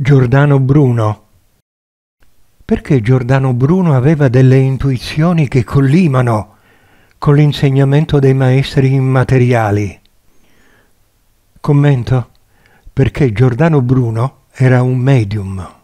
Giordano Bruno. Perché Giordano Bruno aveva delle intuizioni che collimano con l'insegnamento dei maestri immateriali? Commento. Perché Giordano Bruno era un medium.